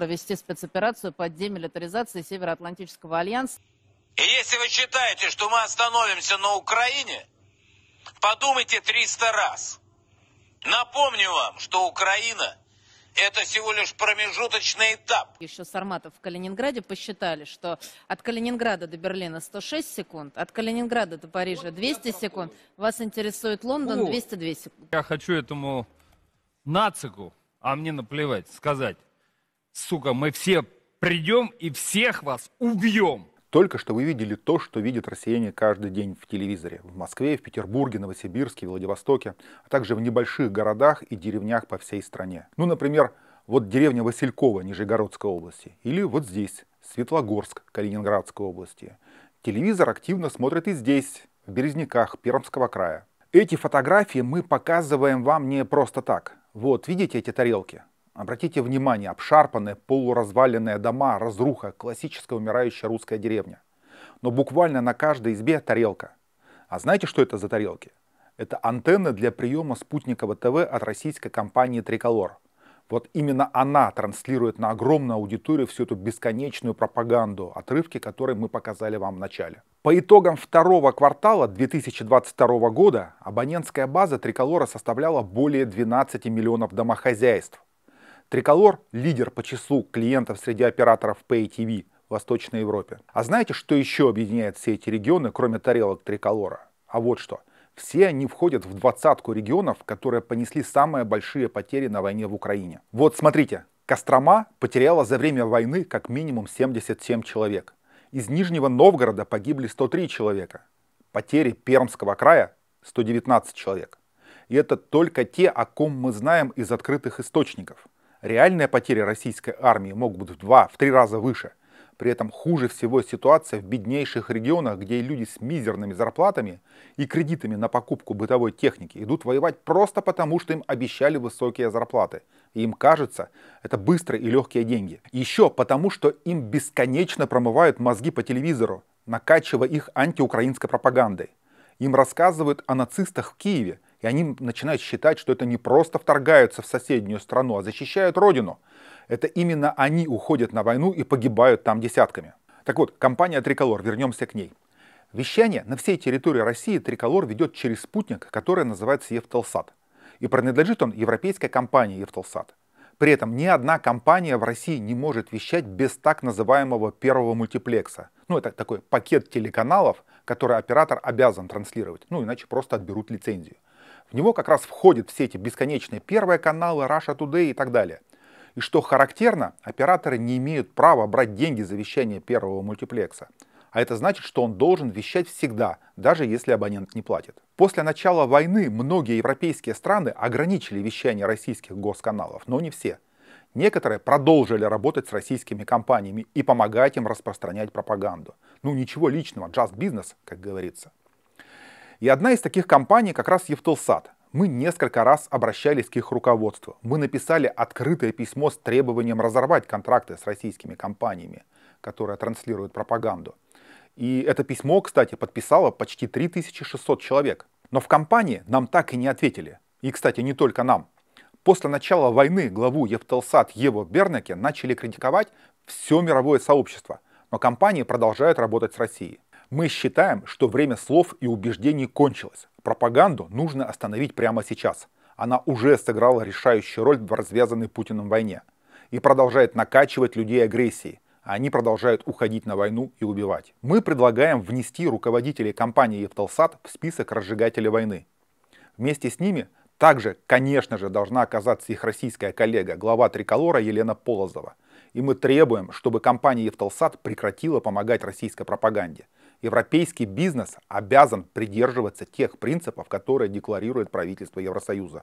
провести спецоперацию по демилитаризации Североатлантического альянса. И если вы считаете, что мы остановимся на Украине, подумайте 300 раз. Напомню вам, что Украина – это всего лишь промежуточный этап. Еще Сарматов в Калининграде посчитали, что от Калининграда до Берлина 106 секунд, от Калининграда до Парижа 200 секунд. Вас интересует Лондон 202 секунды. Я хочу этому нацику, а мне наплевать, сказать сука, мы все придем и всех вас убьем. Только что вы видели то, что видят россияне каждый день в телевизоре. В Москве, в Петербурге, Новосибирске, Владивостоке, а также в небольших городах и деревнях по всей стране. Ну, например, вот деревня Василькова Нижегородской области. Или вот здесь, Светлогорск Калининградской области. Телевизор активно смотрит и здесь, в Березняках Пермского края. Эти фотографии мы показываем вам не просто так. Вот, видите эти тарелки? Обратите внимание, обшарпанные, полуразваленные дома, разруха, классическая умирающая русская деревня. Но буквально на каждой избе тарелка. А знаете, что это за тарелки? Это антенны для приема спутникового ТВ от российской компании «Триколор». Вот именно она транслирует на огромную аудиторию всю эту бесконечную пропаганду, отрывки которой мы показали вам в начале. По итогам второго квартала 2022 года абонентская база Триколора составляла более 12 миллионов домохозяйств. Триколор – лидер по числу клиентов среди операторов Pay TV в Восточной Европе. А знаете, что еще объединяет все эти регионы, кроме тарелок Триколора? А вот что. Все они входят в двадцатку регионов, которые понесли самые большие потери на войне в Украине. Вот смотрите, Кострома потеряла за время войны как минимум 77 человек. Из Нижнего Новгорода погибли 103 человека. Потери Пермского края 119 человек. И это только те, о ком мы знаем из открытых источников – реальные потери российской армии могут быть в два, в три раза выше. При этом хуже всего ситуация в беднейших регионах, где люди с мизерными зарплатами и кредитами на покупку бытовой техники идут воевать просто потому, что им обещали высокие зарплаты. И им кажется, это быстрые и легкие деньги. Еще потому, что им бесконечно промывают мозги по телевизору, накачивая их антиукраинской пропагандой. Им рассказывают о нацистах в Киеве – и они начинают считать, что это не просто вторгаются в соседнюю страну, а защищают родину. Это именно они уходят на войну и погибают там десятками. Так вот, компания Триколор, вернемся к ней. Вещание на всей территории России Триколор ведет через спутник, который называется Евтолсат. И принадлежит он европейской компании Евтолсат. При этом ни одна компания в России не может вещать без так называемого первого мультиплекса. Ну, это такой пакет телеканалов, который оператор обязан транслировать. Ну, иначе просто отберут лицензию. В него как раз входят все эти бесконечные первые каналы, Russia Today и так далее. И что характерно, операторы не имеют права брать деньги за вещание первого мультиплекса. А это значит, что он должен вещать всегда, даже если абонент не платит. После начала войны многие европейские страны ограничили вещание российских госканалов, но не все. Некоторые продолжили работать с российскими компаниями и помогать им распространять пропаганду. Ну ничего личного, just business, как говорится. И одна из таких компаний как раз Евтолсат. Мы несколько раз обращались к их руководству. Мы написали открытое письмо с требованием разорвать контракты с российскими компаниями, которые транслируют пропаганду. И это письмо, кстати, подписало почти 3600 человек. Но в компании нам так и не ответили. И, кстати, не только нам. После начала войны главу Евтолсат Еву Бернеке начали критиковать все мировое сообщество, но компании продолжают работать с Россией. Мы считаем, что время слов и убеждений кончилось. Пропаганду нужно остановить прямо сейчас. Она уже сыграла решающую роль в развязанной Путиным войне и продолжает накачивать людей агрессией, а они продолжают уходить на войну и убивать. Мы предлагаем внести руководителей компании Евтолсат в список разжигателей войны. Вместе с ними также, конечно же, должна оказаться их российская коллега, глава Триколора Елена Полозова. И мы требуем, чтобы компания Евтолсат прекратила помогать российской пропаганде – Европейский бизнес обязан придерживаться тех принципов, которые декларирует правительство Евросоюза.